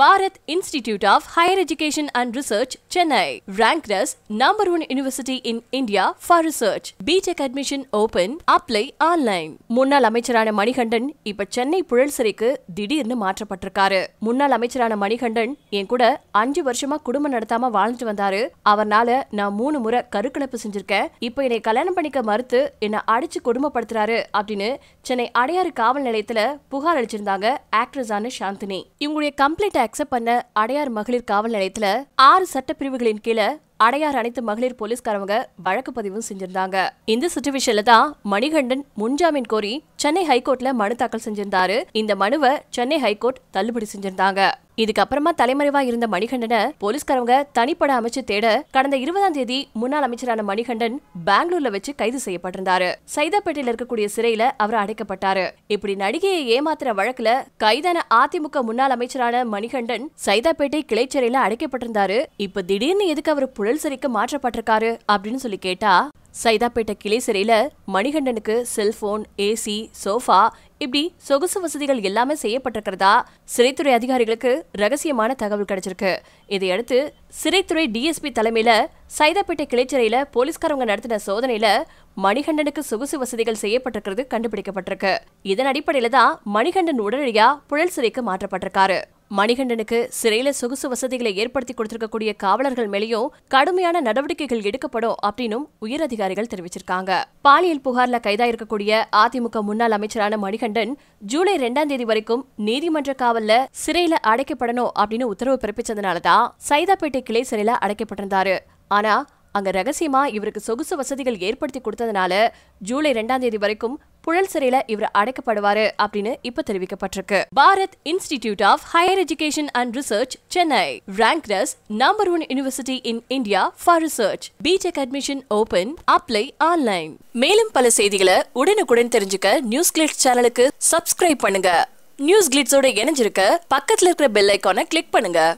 Bharat institute of higher Education and research Chennai ranked as number one university in India for research. BTech admission open, apply online. முன்னாள் அமைச்சரான மணிகண்டன் இப்ப சென்னை புழல் சிறைக்கு திடீர்னு மாற்றப்பட்டிருக்காரு முன்னாள் அமைச்சரான மணிகண்டன் என் கூட அஞ்சு வருஷமா குடும்பம் நடத்தாம வாழ்ந்துட்டு வந்தாரு அவர்னால நான் மூணு முறை கருக்கலப்பு செஞ்சிருக்கேன் இப்ப என்னை கல்யாணம் பண்ணிக்க மறுத்து என்னை அடிச்சு கொடுமைப்படுத்துறாரு அப்படின்னு சென்னை அடையாறு காவல் நிலையத்துல புகார் அளிச்சிருந்தாங்க ஆக்ட்ரஸான சாந்தினி இவங்களுடைய கம்ப்ளைண்ட் அக்செப்ட் பண்ண அடையார் மகளிர் காவல் நிலையத்துல ஆறு சட்டப்பிரிவுகளின் கீழே அடையார் அனைத்து மகளிர் போலீஸ்காரவங்க வழக்கு பதிவு செஞ்சிருந்தாங்க இந்த சுச்சுவேஷன்ல தான் மணிகண்டன் முன்ஜாமீன் கோரி சென்னை ஹைகோர்ட்ல மனு தாக்கல் செஞ்சிருந்தாரு இந்த மனுவை சென்னை ஹைகோர்ட் தள்ளுபடி செஞ்சிருந்தாங்க இதுக்கப்புறமா தலைமறைவா இருந்த மணிகண்டனை போலீஸ்காரவங்க தனிப்பட அமைச்சு தேட கடந்த இருபதாம் தேதி முன்னாள் அமைச்சரான மணிகண்டன் பெங்களூர்ல வச்சு கைது செய்யப்பட்டிருந்தாரு சைதாப்பேட்டையில இருக்கக்கூடிய சிறையில அவர் அடைக்கப்பட்டாரு இப்படி நடிகையை ஏமாத்துற வழக்குல கைதான அதிமுக முன்னாள் அமைச்சரான மணிகண்டன் சைதாப்பேட்டை கிளை சிறையில அடைக்கப்பட்டிருந்தாரு இப்ப திடீர்னு எதுக்கு அவர் புழல் சிறைக்கு மாற்றப்பட்டிருக்காரு அப்படின்னு சொல்லி கேட்டா சைதாப்பேட்டை கிளை சிறையில மணிகண்டனுக்கு செல்போன் ஏசி சோஃபா இப்படி சொகுசு வசதிகள் எல்லாமே செய்யப்பட்டிருக்கிறதா சிறைத்துறை அதிகாரிகளுக்கு ரகசியமான தகவல் கிடைச்சிருக்கு இதையடுத்து சிறைத்துறை டிஎஸ்பி தலைமையில சைதாப்பேட்டை கிளைச்சிறையில போலீஸ்காரவங்க நடத்தின சோதனையில மணிகண்டனுக்கு சொகுசு வசதிகள் செய்யப்பட்டிருக்கிறது கண்டுபிடிக்கப்பட்டிருக்கு இதன் அடிப்படையில தான் மணிகண்டன் உடனடியா புழல் சிறைக்கு மாற்றப்பட்டிருக்காரு மணிகண்டனுக்கு சிறையில சொகுசு வசதிகளை ஏற்படுத்தி கொடுத்திருக்கக்கூடிய காவலர்கள் மேலேயும் கடுமையான நடவடிக்கைகள் எடுக்கப்படும் அப்படின்னு உயர் அதிகாரிகள் தெரிவிச்சிருக்காங்க பாலியல் புகார்ல கைதாயிருக்கக்கூடிய அதிமுக முன்னாள் அமைச்சரான மணிகண்டன் ஜூலை ரெண்டாம் தேதி வரைக்கும் நீதிமன்ற காவல்ல சிறையில அடைக்கப்படணும் அப்படின்னு உத்தரவு பிறப்பிச்சதுனாலதான் சைதாப்பேட்டை கிளை சிறையில அடைக்கப்பட்டிருந்தாரு ஆனா அங்க ரகசியமா இவருக்கு சொகுசு வசதிகள் ஏற்படுத்தி கொடுத்ததுனால ஜூலை ரெண்டாம் தேதி வரைக்கும் புழல் சிறையில இவர் அடைக்கப்படுவாரு அப்படின்னு இப்ப தெரிவிக்கப்பட்டிருக்கு Bharath institute of higher education and research Chennai rank number one university in India for research BTech admission open apply online மேலும் பல செய்திகளை உடனுக்குடன் தெரிஞ்சுக்க நியூஸ் கிளிட்ஸ் சேனலுக்கு சப்ஸ்கிரைப் பண்ணுங்க நியூஸ் கிளிட்ஸோட இணைஞ்சிருக்க பக்கத்துல இருக்கிற பெல் ஐக்கான கிளிக் பண்ணுங்க